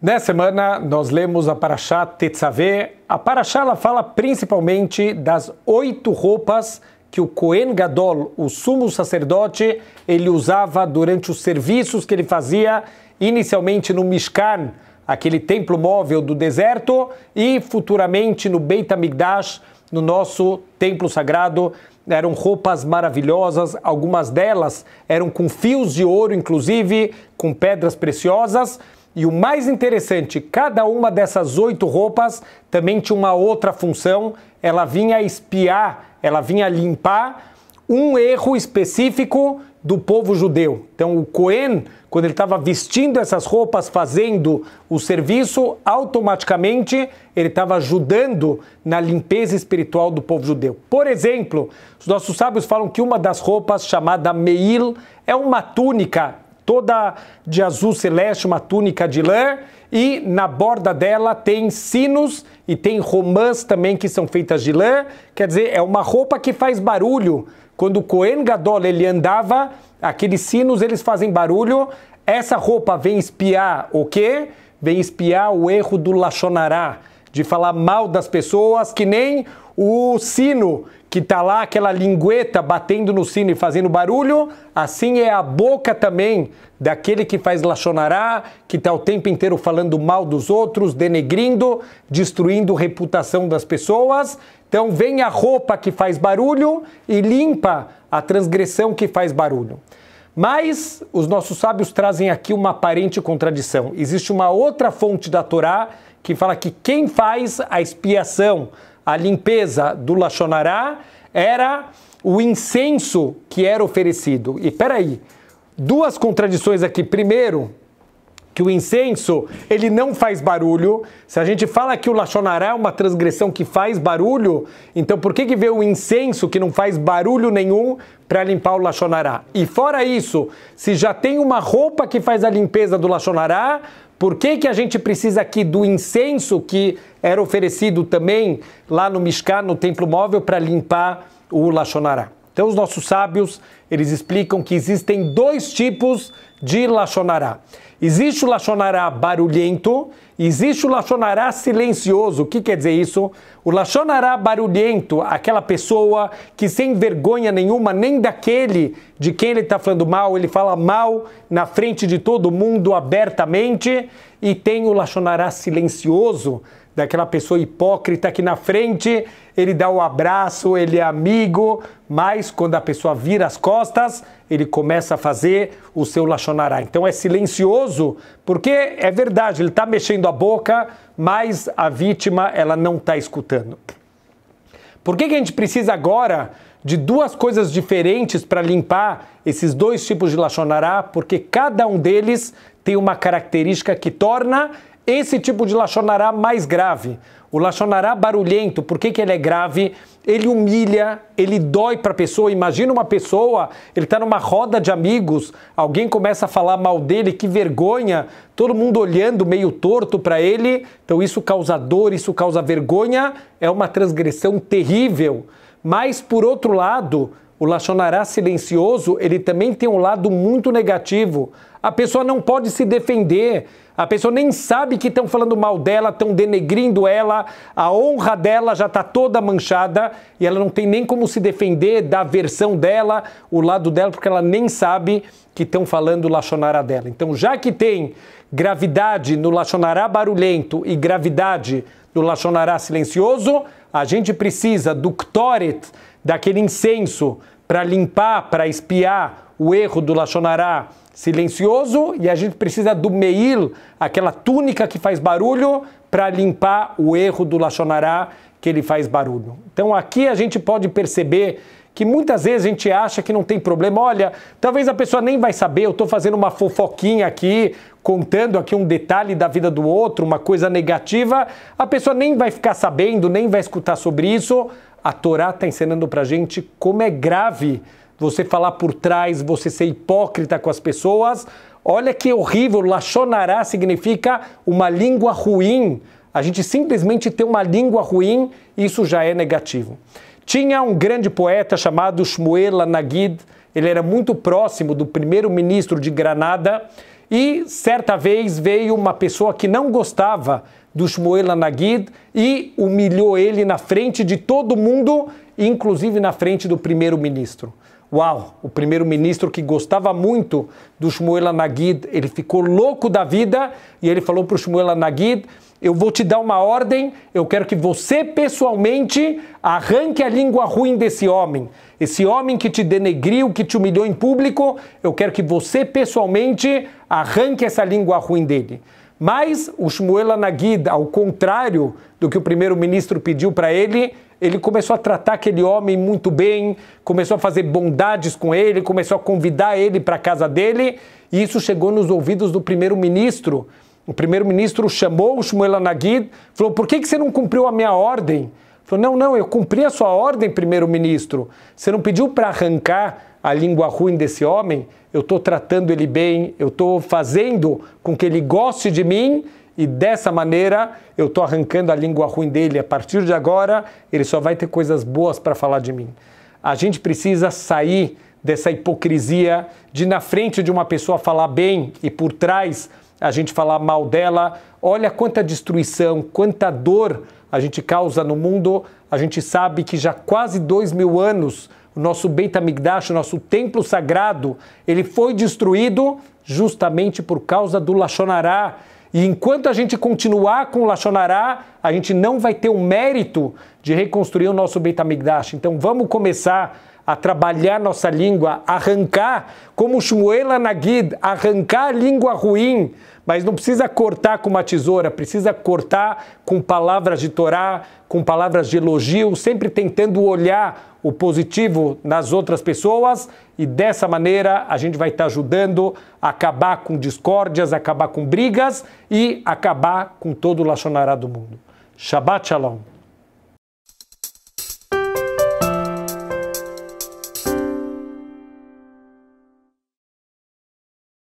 Nessa semana, nós lemos a Paraxá tetsavé A Paraxá ela fala principalmente das oito roupas que o Cohen Gadol, o sumo sacerdote, ele usava durante os serviços que ele fazia, inicialmente no Mishkan, aquele templo móvel do deserto, e futuramente no Beit HaMikdash, no nosso templo sagrado. Eram roupas maravilhosas, algumas delas eram com fios de ouro, inclusive, com pedras preciosas e o mais interessante, cada uma dessas oito roupas também tinha uma outra função. Ela vinha espiar, ela vinha limpar um erro específico do povo judeu. Então o Cohen, quando ele estava vestindo essas roupas, fazendo o serviço, automaticamente ele estava ajudando na limpeza espiritual do povo judeu. Por exemplo, os nossos sábios falam que uma das roupas chamada Meil é uma túnica toda de azul celeste, uma túnica de lã, e na borda dela tem sinos e tem romãs também que são feitas de lã. Quer dizer, é uma roupa que faz barulho. Quando o Coen Gadol ele andava, aqueles sinos eles fazem barulho. Essa roupa vem espiar o quê? Vem espiar o erro do Lachonará, de falar mal das pessoas, que nem o sino que tá lá aquela lingueta batendo no sino e fazendo barulho, assim é a boca também daquele que faz lachonará, que está o tempo inteiro falando mal dos outros, denegrindo, destruindo a reputação das pessoas. Então vem a roupa que faz barulho e limpa a transgressão que faz barulho. Mas os nossos sábios trazem aqui uma aparente contradição. Existe uma outra fonte da Torá que fala que quem faz a expiação a limpeza do Lachonará era o incenso que era oferecido. E peraí, duas contradições aqui. Primeiro, que o incenso ele não faz barulho. Se a gente fala que o lachonará é uma transgressão que faz barulho, então por que que vê o incenso que não faz barulho nenhum para limpar o lachonará? E fora isso, se já tem uma roupa que faz a limpeza do lachonará, por que, que a gente precisa aqui do incenso que era oferecido também lá no Mishká, no templo móvel, para limpar o Lachonará? Então, os nossos sábios, eles explicam que existem dois tipos de Lachonará. Existe o Lachonará barulhento, Existe o Lachonará silencioso. O que quer dizer isso? O Lachonará barulhento, aquela pessoa que sem vergonha nenhuma, nem daquele de quem ele está falando mal, ele fala mal na frente de todo mundo abertamente. E tem o Lachonará silencioso, daquela pessoa hipócrita que na frente ele dá o um abraço, ele é amigo, mas quando a pessoa vira as costas, ele começa a fazer o seu Lachonará. Então é silencioso, porque é verdade, ele está mexendo a boca, mas a vítima ela não está escutando. Por que, que a gente precisa agora de duas coisas diferentes para limpar esses dois tipos de Lachonará? Porque cada um deles tem uma característica que torna esse tipo de Lachonará mais grave, o Lachonará barulhento, por que, que ele é grave? Ele humilha, ele dói para a pessoa. Imagina uma pessoa, ele está numa roda de amigos, alguém começa a falar mal dele, que vergonha, todo mundo olhando meio torto para ele. Então isso causa dor, isso causa vergonha, é uma transgressão terrível. Mas, por outro lado, o Lachonará silencioso, ele também tem um lado muito negativo. A pessoa não pode se defender, a pessoa nem sabe que estão falando mal dela, estão denegrindo ela, a honra dela já está toda manchada e ela não tem nem como se defender da versão dela, o lado dela, porque ela nem sabe que estão falando Lachonará dela. Então, já que tem gravidade no Lachonará barulhento e gravidade no Lachonará silencioso, a gente precisa do Ktoret, daquele incenso para limpar, para espiar o erro do Lachonará silencioso e a gente precisa do meil, aquela túnica que faz barulho, para limpar o erro do Lachonará que ele faz barulho. Então aqui a gente pode perceber que muitas vezes a gente acha que não tem problema. Olha, talvez a pessoa nem vai saber, eu estou fazendo uma fofoquinha aqui, contando aqui um detalhe da vida do outro, uma coisa negativa, a pessoa nem vai ficar sabendo, nem vai escutar sobre isso. A Torá está ensinando para gente como é grave você falar por trás, você ser hipócrita com as pessoas. Olha que horrível, Lachonará significa uma língua ruim. A gente simplesmente ter uma língua ruim, isso já é negativo. Tinha um grande poeta chamado Shmuel Nagid, ele era muito próximo do primeiro-ministro de Granada e certa vez veio uma pessoa que não gostava do Shmuel Nagid e humilhou ele na frente de todo mundo, inclusive na frente do primeiro-ministro. Uau, o primeiro-ministro que gostava muito do Shmuel Nagid, ele ficou louco da vida e ele falou para o Shmuel Nagid, eu vou te dar uma ordem, eu quero que você pessoalmente arranque a língua ruim desse homem. Esse homem que te denegriu, que te humilhou em público, eu quero que você pessoalmente arranque essa língua ruim dele. Mas o Shmuel Anagid, ao contrário do que o primeiro-ministro pediu para ele, ele começou a tratar aquele homem muito bem, começou a fazer bondades com ele, começou a convidar ele para a casa dele, e isso chegou nos ouvidos do primeiro-ministro. O primeiro-ministro chamou o Shmuel Anagid, falou: por que, que você não cumpriu a minha ordem? Falou: não, não, eu cumpri a sua ordem, primeiro-ministro. Você não pediu para arrancar a língua ruim desse homem? Eu estou tratando ele bem, eu estou fazendo com que ele goste de mim e dessa maneira eu estou arrancando a língua ruim dele. A partir de agora, ele só vai ter coisas boas para falar de mim. A gente precisa sair dessa hipocrisia de, na frente de uma pessoa, falar bem e por trás a gente falar mal dela. Olha quanta destruição, quanta dor a gente causa no mundo. A gente sabe que já quase dois mil anos o nosso Beit o nosso templo sagrado, ele foi destruído justamente por causa do Lachonará. E enquanto a gente continuar com o Lachonará, a gente não vai ter o mérito de reconstruir o nosso Beit Então vamos começar a trabalhar nossa língua, arrancar, como Shmuel Anagid, arrancar a língua ruim, mas não precisa cortar com uma tesoura, precisa cortar com palavras de Torá, com palavras de elogio, sempre tentando olhar o positivo nas outras pessoas e dessa maneira a gente vai estar ajudando a acabar com discórdias, acabar com brigas e acabar com todo o Lachonará do mundo. Shabbat Shalom.